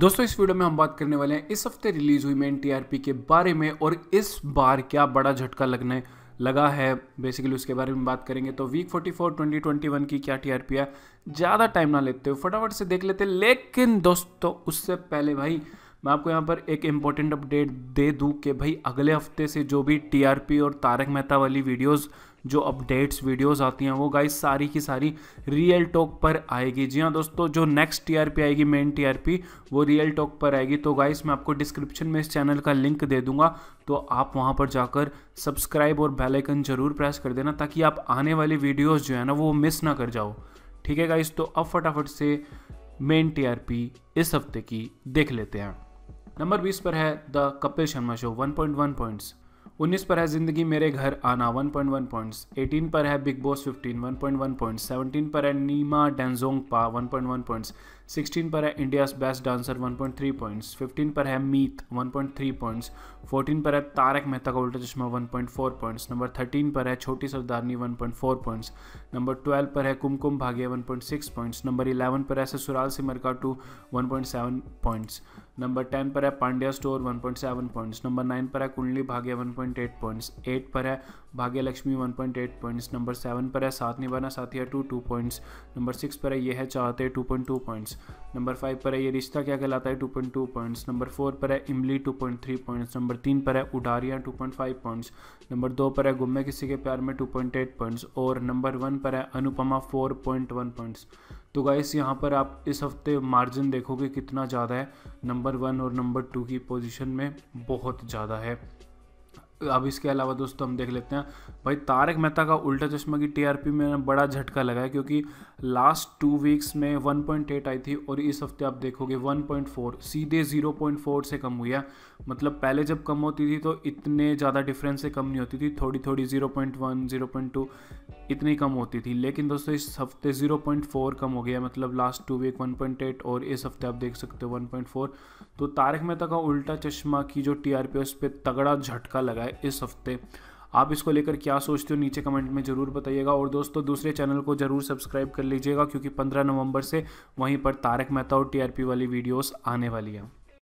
दोस्तों इस वीडियो में हम बात करने वाले हैं इस हफ्ते रिलीज हुई मेन टीआरपी के बारे में और इस बार क्या बड़ा झटका लगने लगा है बेसिकली उसके बारे में बात करेंगे तो वीक 44 2021 की क्या टीआरपी है ज़्यादा टाइम ना लेते हो फटाफट से देख लेते लेकिन दोस्तों उससे पहले भाई मैं आपको यहाँ पर एक इम्पॉर्टेंट अपडेट दे दूँ कि भाई अगले हफ्ते से जो भी टी और तारक मेहता वाली वीडियोज़ जो अपडेट्स वीडियोस आती हैं वो गाइस सारी की सारी रियल टॉक पर आएगी जी हाँ दोस्तों जो नेक्स्ट टीआरपी आएगी मेन टीआरपी वो रियल टॉक पर आएगी तो गाइस मैं आपको डिस्क्रिप्शन में इस चैनल का लिंक दे दूंगा तो आप वहाँ पर जाकर सब्सक्राइब और बेल आइकन जरूर प्रेस कर देना ताकि आप आने वाली वीडियोज़ जो है ना वो मिस ना कर जाओ ठीक है गाइस तो अब फटाफट से मेन टी इस हफ्ते की देख लेते हैं नंबर बीस पर है the Kapil Sharma show 1.1 points 19 पर है जिंदगी मेरे घर आना 1.1 पॉइंट्स 18 पर है बिग बॉस 15 1.1 पॉइंट्स 17 पर है नीमा डेंजोंग पा 1.1 पॉइंट्स 16 पर है इंडियाज बेस्ट डांसर 1.3 पॉइंट्स 15 पर है मीत 1.3 पॉइंट्स 14 पर है तारक मेहता का उल्टा चश्मा 1.4 पॉइंट्स नंबर 13 पर है छोटी सरदारनी 1.4 पॉइंट्स नंबर 12 पर है कुमकुम भाग्य 1.6 पॉइंट्स नंबर 11 पर है ससुराल सिमर का टू 1.7 पॉइंट्स नंबर टेन पर है Pandya store 1.7 points number nine पर है कुंडली भाग्य 1.8 पॉइंट्स एट पर है भाग्य लक्ष्मी 1.8 पॉइंट्स नंबर सेवन पर है Saath Nibhana Saathiya two two points number six पर है ये है चाहते 2.2 पॉइंट्स नंबर फाइव पर है ये रिश्ता क्या कहलाता है 2.2 पॉइंट्स नंबर फोर पर है इमली 2.3 पॉइंट्स नंबर तीन पर है उडारिया 2.5 पॉइंट्स नंबर दो पर है गुम्मे किसी के प्यार में 2.8 पॉइंट्स और नंबर वन पर है अनुपमा 4.1 पॉइंट्स तो गाइस यहाँ पर आप इस हफ्ते मार्जिन देखोगे कितना ज़्यादा है नंबर वन और नंबर टू की पोजीशन में बहुत ज़्यादा है अब इसके अलावा दोस्तों हम देख लेते हैं भाई तारक मेहता का उल्टा चश्मा की टीआरपी में बड़ा झटका लगा है क्योंकि लास्ट टू वीक्स में 1.8 आई थी और इस हफ्ते आप देखोगे 1.4 सीधे 0.4 से कम हुई है मतलब पहले जब कम होती थी तो इतने ज़्यादा डिफरेंस से कम नहीं होती थी थोड़ी थोड़ी जीरो पॉइंट इतनी कम होती थी लेकिन दोस्तों इस हफ्ते ज़ीरो कम हो गया मतलब लास्ट टू वीक वन और इस हफ्ते आप देख सकते हो वन तो तारक मेहता का उल्टा चश्मा की जो टीआरपी है उस पर तगड़ा झटका लगा है इस हफ्ते आप इसको लेकर क्या सोचते हो नीचे कमेंट में ज़रूर बताइएगा और दोस्तों दूसरे चैनल को ज़रूर सब्सक्राइब कर लीजिएगा क्योंकि 15 नवंबर से वहीं पर तारक मेहता और टीआरपी वाली वीडियोस आने वाली हैं